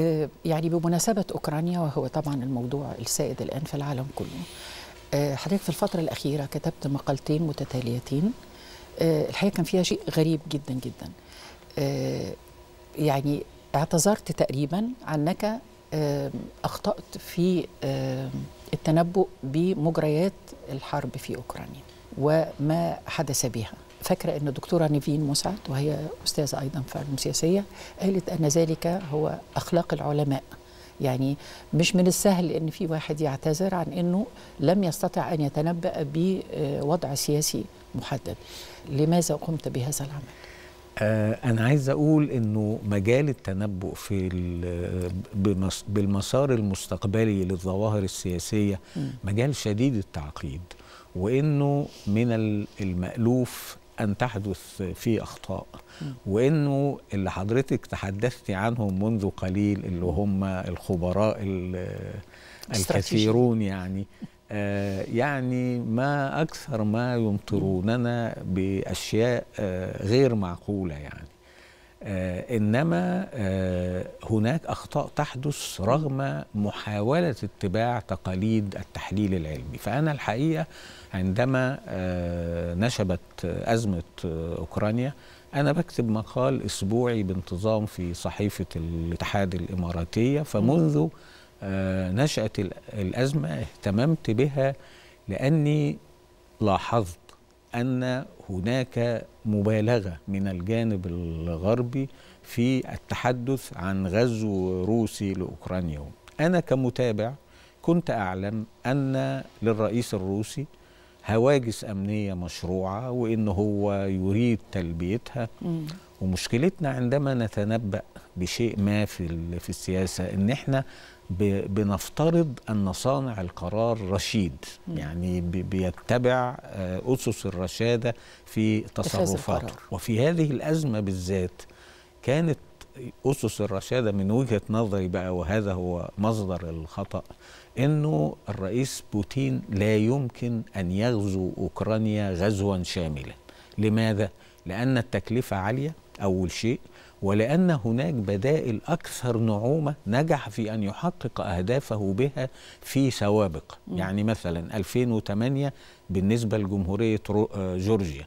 آه، يعني بمناسبة أوكرانيا وهو طبعا الموضوع السائد الآن في العالم كله آه، حضرتك في الفترة الأخيرة كتبت مقالتين متتاليتين آه، الحقيقة كان فيها شيء غريب جدا جدا يعني اعتذرت تقريبا عنك أخطأت في التنبؤ بمجريات الحرب في أوكرانيا وما حدث بها فاكرة أن الدكتورة نيفين مسعد وهي أستاذة أيضا في علوم سياسية قالت أن ذلك هو أخلاق العلماء يعني مش من السهل ان في واحد يعتذر عن انه لم يستطع ان يتنبأ بوضع سياسي محدد لماذا قمت بهذا العمل آه، أنا عايز أقول إنه مجال التنبؤ في بالمسار المستقبلي للظواهر السياسية مجال شديد التعقيد وإنه من المألوف أن تحدث فيه أخطاء وإنه اللي حضرتك تحدثتي عنهم منذ قليل اللي هم الخبراء الكثيرون يعني آه، يعني ما أكثر ما يمطروننا بأشياء آه، غير معقولة يعني آه، انما آه، هناك اخطاء تحدث رغم محاوله اتباع تقاليد التحليل العلمي فانا الحقيقه عندما آه، نشبت ازمه اوكرانيا أنا بكتب مقال أسبوعي بانتظام في صحيفة الاتحاد الإماراتية فمنذ نشأة الأزمة اهتممت بها لأني لاحظت أن هناك مبالغة من الجانب الغربي في التحدث عن غزو روسي لأوكرانيا أنا كمتابع كنت أعلم أن للرئيس الروسي هواجس أمنية مشروعة وإن هو يريد تلبيتها ومشكلتنا عندما نتنبأ بشيء ما في في السياسة إن إحنا بنفترض أن صانع القرار رشيد يعني بيتبع آه، أسس الرشادة في تصرفاته وفي هذه الأزمة بالذات كانت أسس الرشادة من وجهة نظري بقى وهذا هو مصدر الخطأ أنه الرئيس بوتين لا يمكن أن يغزو أوكرانيا غزوا شاملا لماذا؟ لأن التكلفة عالية أول شيء ولأن هناك بدائل أكثر نعومة نجح في أن يحقق أهدافه بها في سوابق م. يعني مثلا 2008 بالنسبة لجمهورية آه، جورجيا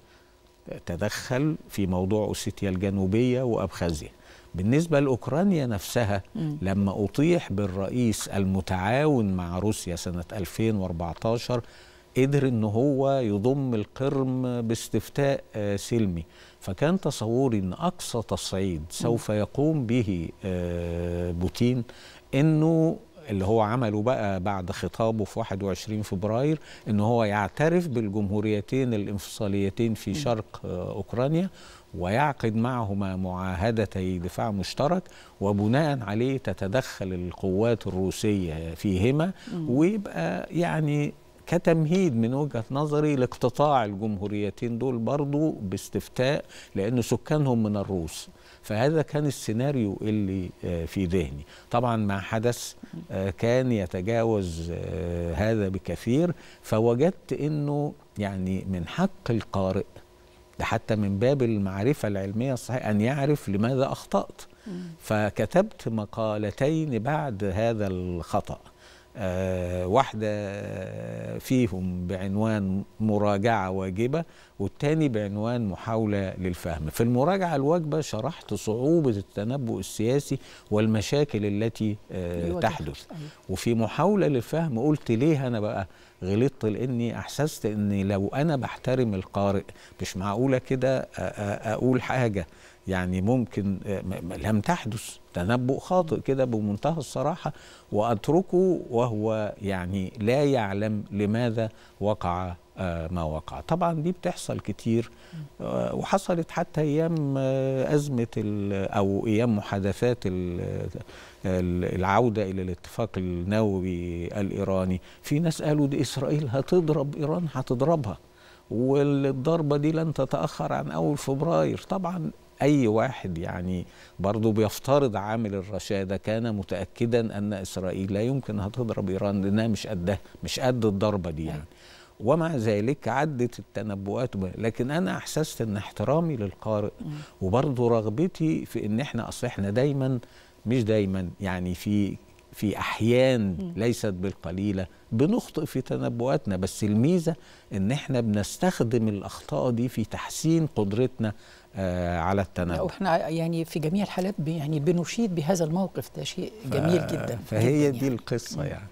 تدخل في موضوع أوسيتيا الجنوبية وأبخازيا بالنسبة لأوكرانيا نفسها م. لما أطيح بالرئيس المتعاون مع روسيا سنة 2014 قدر ان هو يضم القرم باستفتاء آه، سلمي فكان تصوري ان اقصى تصعيد سوف يقوم به آه، بوتين انه اللي هو عمله بقى بعد خطابه في 21 فبراير ان هو يعترف بالجمهوريتين الانفصاليتين في شرق آه، اوكرانيا ويعقد معهما معاهدتي دفاع مشترك وبناء عليه تتدخل القوات الروسيه فيهما ويبقى يعني كتمهيد من وجهة نظري لاقتطاع الجمهوريتين دول برضو باستفتاء لأن سكانهم من الروس فهذا كان السيناريو اللي آه، في ذهني طبعا ما حدث آه، كان يتجاوز آه، هذا بكثير فوجدت أنه يعني من حق القارئ ده حتى من باب المعرفة العلمية الصحيحة أن يعرف لماذا أخطأت فكتبت مقالتين بعد هذا الخطأ آه، واحدة فيهم بعنوان مراجعة واجبة والتاني بعنوان محاولة للفهم في المراجعة الواجبة شرحت صعوبة التنبؤ السياسي والمشاكل التي آه، تحدث أيوة. وفي محاولة للفهم قلت ليه أنا بقى غلطت لاني احسست ان لو انا بحترم القارئ مش معقوله كده اقول حاجه يعني ممكن لم تحدث تنبؤ خاطئ كده بمنتهى الصراحه واتركه وهو يعني لا يعلم لماذا وقع آه، ما وقع طبعا دي بتحصل كتير آه، وحصلت حتى ايام آه، ازمه او ايام محادثات العوده الى الاتفاق النووي الايراني في ناس قالوا دي اسرائيل هتضرب ايران هتضربها والضربه دي لن تتاخر عن اول فبراير طبعا اي واحد يعني برضه بيفترض عامل الرشاده كان متاكدا ان اسرائيل لا يمكن هتضرب ايران لانها مش قدها مش قد الضربه دي يعني ومع ذلك عدت التنبؤات لكن انا احسست ان احترامي للقارئ وبرضه رغبتي في ان احنا اصل احنا دايما مش دايما يعني في في احيان ليست بالقليله بنخطئ في تنبؤاتنا بس الميزه ان احنا بنستخدم الاخطاء دي في تحسين قدرتنا آه على التنبؤ احنا يعني في جميع الحالات يعني بنشيد بهذا الموقف ده شيء جميل جدا فهي جداً دي يعني. القصه يعني